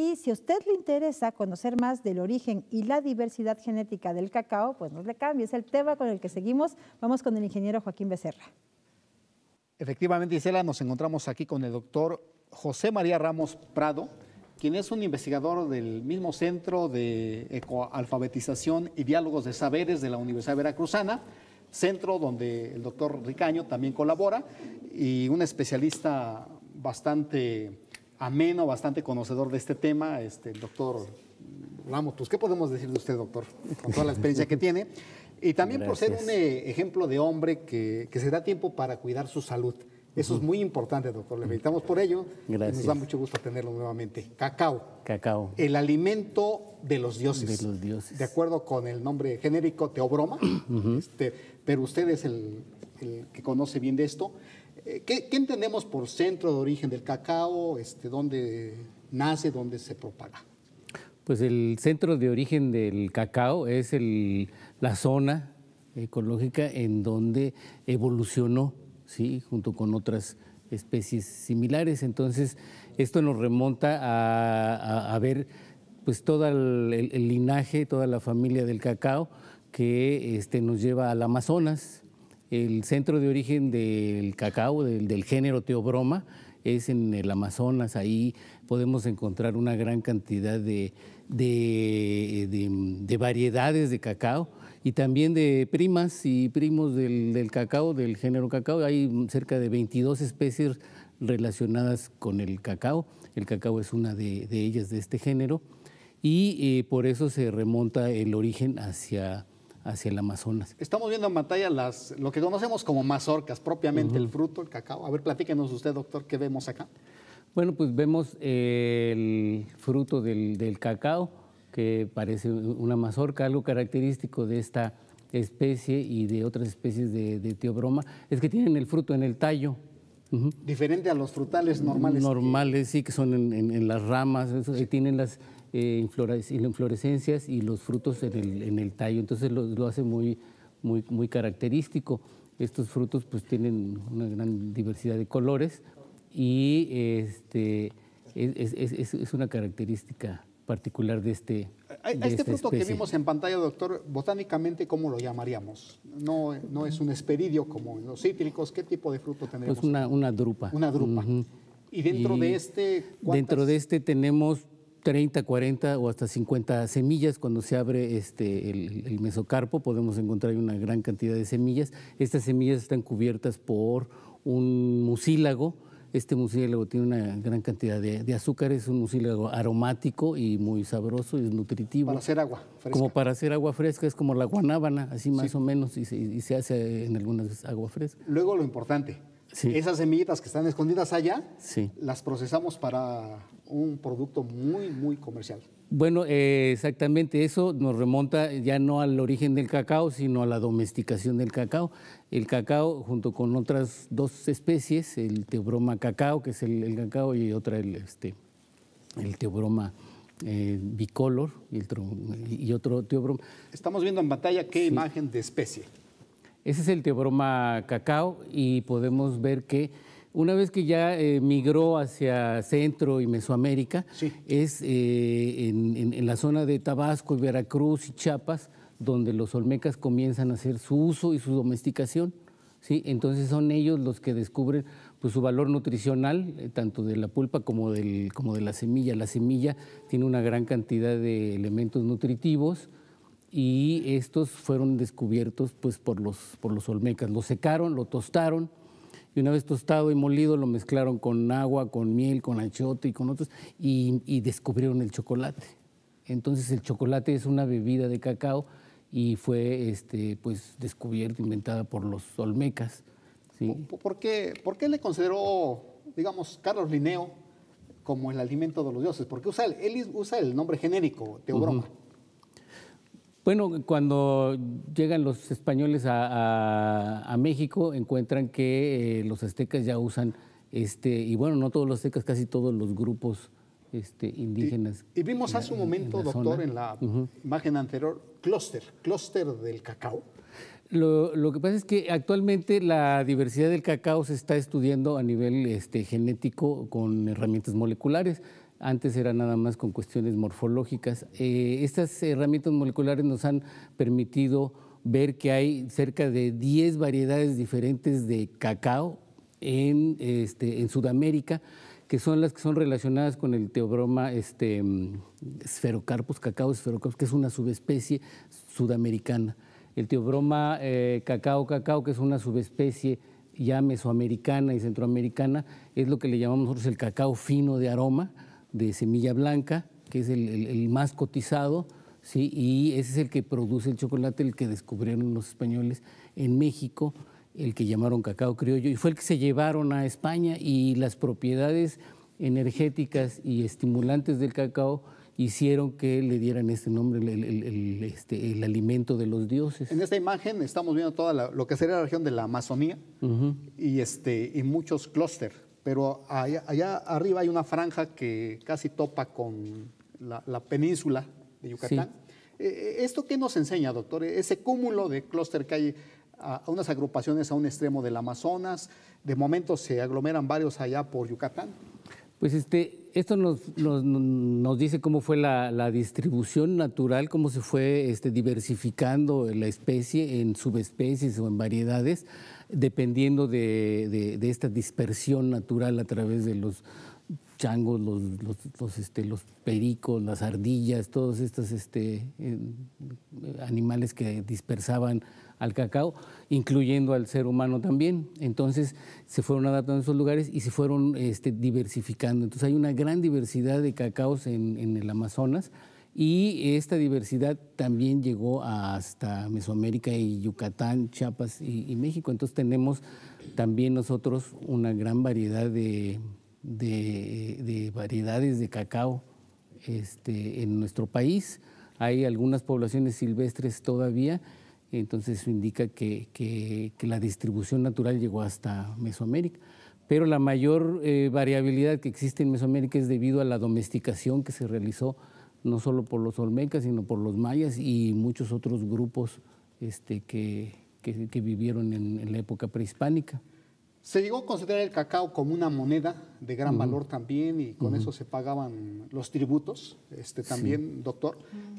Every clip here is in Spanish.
Y si a usted le interesa conocer más del origen y la diversidad genética del cacao, pues no le cambie, es el tema con el que seguimos. Vamos con el ingeniero Joaquín Becerra. Efectivamente, Isela, nos encontramos aquí con el doctor José María Ramos Prado, quien es un investigador del mismo Centro de Ecoalfabetización y Diálogos de Saberes de la Universidad Veracruzana, centro donde el doctor Ricaño también colabora, y un especialista bastante ameno, bastante conocedor de este tema, este, el doctor Ramos. Pues, ¿qué podemos decir de usted, doctor, con toda la experiencia que tiene? Y también por ser un eh, ejemplo de hombre que, se da tiempo para cuidar su salud. Eso es muy importante, doctor. Le felicitamos por ello. Gracias. Y nos da mucho gusto tenerlo nuevamente. Cacao. Cacao. El alimento de los dioses. De los dioses. De acuerdo con el nombre genérico teobroma. Este, pero usted es el que conoce bien de esto. Eh, ¿Qué, entendemos por centro de origen del cacao? Este, ¿Dónde nace, dónde se propaga? Pues el centro de origen del cacao es la zona ecológica en donde evolucionó, ¿sí? junto con otras especies similares. Entonces, esto nos remonta a, ver pues todo el, linaje, toda la familia del cacao que este, nos lleva al Amazonas, el centro de origen del cacao, del, género teobroma, es en el Amazonas, ahí podemos encontrar una gran cantidad de, variedades de cacao y también de primas y primos del, cacao, del género cacao. Hay cerca de 22 especies relacionadas con el cacao. El cacao es una de, ellas de este género y eh, por eso se remonta el origen hacia hacia el Amazonas. Estamos viendo en pantalla las, lo que conocemos como mazorcas, propiamente el fruto, el cacao. A ver, platíquenos usted, doctor, ¿qué vemos acá? Bueno, pues vemos eh, el fruto del, cacao, que parece una mazorca, algo característico de esta especie y de otras especies de, de teobroma, es que tienen el fruto en el tallo. Diferente a los frutales normales. Normales, sí, que son en, las ramas, eso, tienen las, inflorescencias y los frutos en el, en el tallo. Entonces lo, lo hace muy, muy, muy, característico. Estos frutos pues tienen una gran diversidad de colores y este, es, es, es, una característica particular de este. A, este fruto que vimos en pantalla, doctor, botánicamente, ¿cómo lo llamaríamos? No, no es un esperidio como en los cítricos, ¿qué tipo de fruto tenemos? es pues una, una drupa. Una drupa. ¿Y dentro de este? Dentro de este tenemos 30, 40 o hasta 50 semillas. Cuando se abre este, el, mesocarpo podemos encontrar una gran cantidad de semillas. Estas semillas están cubiertas por un mucílago. Este mucílago tiene una gran cantidad de, azúcar, es un mucílago aromático y muy sabroso y nutritivo. Para hacer agua fresca. Como para hacer agua fresca, es como la guanábana, así más o menos, y se, hace en algunas agua fresca. Luego lo importante, Esas semillitas que están escondidas allá, las procesamos para un producto muy, muy comercial. Bueno, eh, exactamente eso nos remonta ya no al origen del cacao, sino a la domesticación del cacao. El cacao, junto con otras dos especies, el teobroma cacao, que es el, cacao, y otra el, este, el teobroma eh, bicolor y, otro teobroma. Estamos viendo en batalla qué imagen de especie. Ese es el teobroma cacao y podemos ver que una vez que ya eh, migró hacia Centro y Mesoamérica, es eh, en, la zona de Tabasco y Veracruz y Chiapas donde los olmecas comienzan a hacer su uso y su domesticación. ¿sí? Entonces son ellos los que descubren pues, su valor nutricional, eh, tanto de la pulpa como, como de la semilla. La semilla tiene una gran cantidad de elementos nutritivos y estos fueron descubiertos pues, por, los, por los olmecas. Lo secaron, lo tostaron y una vez tostado y molido lo mezclaron con agua, con miel, con achote y con otros y, descubrieron el chocolate. Entonces el chocolate es una bebida de cacao y fue este, pues, descubierta, inventada por los olmecas. ¿Por, qué, le consideró, digamos, Carlos Linneo como el alimento de los dioses? Porque usa, él usa el nombre genérico, Teobroma. Bueno, cuando llegan los españoles a, México, encuentran que eh, los aztecas ya usan, este, y bueno, no todos los aztecas, casi todos los grupos este, indígenas. Y, vimos hace un momento, doctor, en la imagen anterior, clúster, clúster del cacao. Lo, que pasa es que actualmente la diversidad del cacao se está estudiando a nivel este, genético con herramientas moleculares. Antes era nada más con cuestiones morfológicas. Eh, estas herramientas moleculares nos han permitido ver que hay cerca de 10 variedades diferentes de cacao este, en, Sudamérica, que son las que son relacionadas con el teobroma este, esferocarpus, cacao esferocarpus, que es una subespecie sudamericana. El teobroma eh, cacao cacao, que es una subespecie ya mesoamericana y centroamericana, es lo que le llamamos nosotros el cacao fino de aroma, de semilla blanca, que es el, más cotizado, ¿sí? y ese es el que produce el chocolate, el que descubrieron los españoles en México, el que llamaron cacao criollo, y fue el que se llevaron a España y las propiedades energéticas y estimulantes del cacao hicieron que le dieran este nombre, el, este, el, alimento de los dioses. En esta imagen estamos viendo toda lo que sería la región de la Amazonía y, este, y muchos clústeres pero allá, arriba hay una franja que casi topa con la, península de Yucatán. E, e, ¿Esto qué nos enseña, doctor? E, ese cúmulo de clúster que hay a, unas agrupaciones a un extremo del Amazonas, de momento se aglomeran varios allá por Yucatán. Pues este, esto nos, nos, nos, dice cómo fue la, distribución natural, cómo se fue este, diversificando la especie en subespecies o en variedades, dependiendo de, de, esta dispersión natural a través de los changos, los, los, los este, pericos, las ardillas, todos estos este, animales que dispersaban al cacao, incluyendo al ser humano también. Entonces se fueron adaptando a esos lugares y se fueron este, diversificando. Entonces hay una gran diversidad de cacaos en, el Amazonas y esta diversidad también llegó hasta Mesoamérica y Yucatán, Chiapas y, México. Entonces tenemos también nosotros una gran variedad de, variedades de cacao este, en nuestro país. Hay algunas poblaciones silvestres todavía entonces eso indica que, la distribución natural llegó hasta Mesoamérica. Pero la mayor eh, variabilidad que existe en Mesoamérica es debido a la domesticación que se realizó no solo por los olmecas, sino por los mayas y muchos otros grupos este, que, vivieron en, la época prehispánica. Se llegó a considerar el cacao como una moneda de gran valor también y con eso se pagaban los tributos, este también, doctor.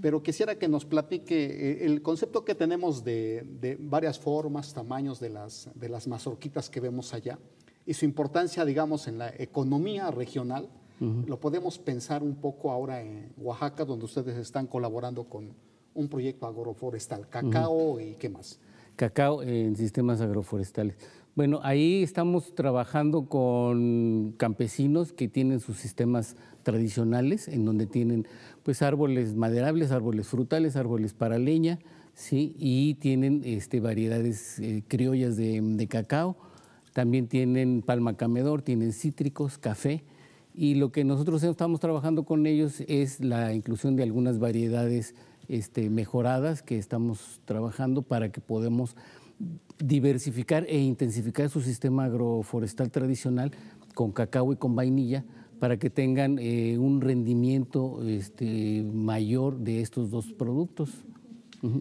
Pero quisiera que nos platique eh, el concepto que tenemos de, varias formas, tamaños de las, de las mazorquitas que vemos allá y su importancia, digamos, en la economía regional. Lo podemos pensar un poco ahora en Oaxaca, donde ustedes están colaborando con un proyecto agroforestal, cacao y qué más. Cacao en sistemas agroforestales. Bueno, ahí estamos trabajando con campesinos que tienen sus sistemas tradicionales, en donde tienen pues árboles maderables, árboles frutales, árboles para leña, ¿sí? y tienen este, variedades eh, criollas de, cacao, también tienen palma camedor, tienen cítricos, café, y lo que nosotros estamos trabajando con ellos es la inclusión de algunas variedades este, mejoradas que estamos trabajando para que podamos diversificar e intensificar su sistema agroforestal tradicional con cacao y con vainilla para que tengan eh, un rendimiento este, mayor de estos dos productos.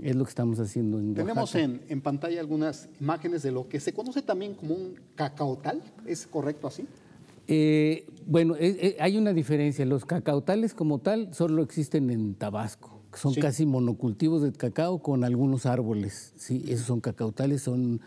Es lo que estamos haciendo en Oaxaca. Tenemos en, pantalla algunas imágenes de lo que se conoce también como un tal, ¿es correcto así? Eh, bueno, eh, hay una diferencia. Los cacautales como tal solo existen en Tabasco son casi monocultivos de cacao con algunos árboles. esos son cacautales, son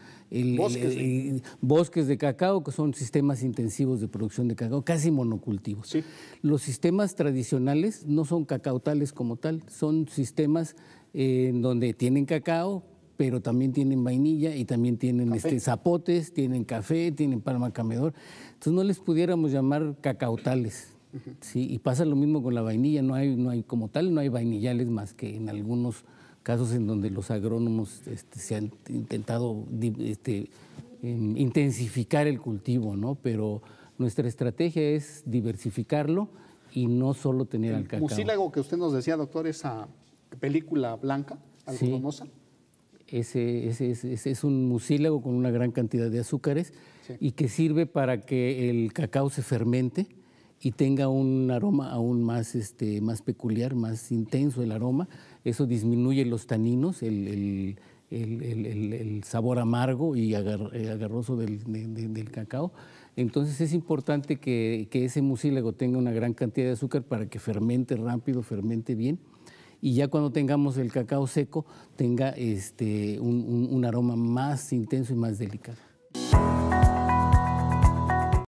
bosques, de cacao, que son sistemas intensivos de producción de cacao, casi monocultivos. Los sistemas tradicionales no son cacautales como tal, son sistemas eh, en donde tienen cacao, pero también tienen vainilla y también tienen este, zapotes, tienen café, tienen palma camedor. Entonces no les pudiéramos llamar cacautales Sí, y pasa lo mismo con la vainilla, no hay, no hay como tal, no hay vainillales más que en algunos casos en donde los agrónomos este, se han intentado este, em, intensificar el cultivo, ¿no? Pero nuestra estrategia es diversificarlo y no solo tener el cacao cacao. Mucílago que usted nos decía, doctor, esa película blanca, algo. Sí. Ese, es un mucílago con una gran cantidad de azúcares y que sirve para que el cacao se fermente y tenga un aroma aún más, este, más peculiar, más intenso el aroma. Eso disminuye los taninos, el, sabor amargo y eh, agarroso del, cacao. Entonces es importante que, ese mucílago tenga una gran cantidad de azúcar para que fermente rápido, fermente bien. Y ya cuando tengamos el cacao seco, tenga este, un aroma más intenso y más delicado.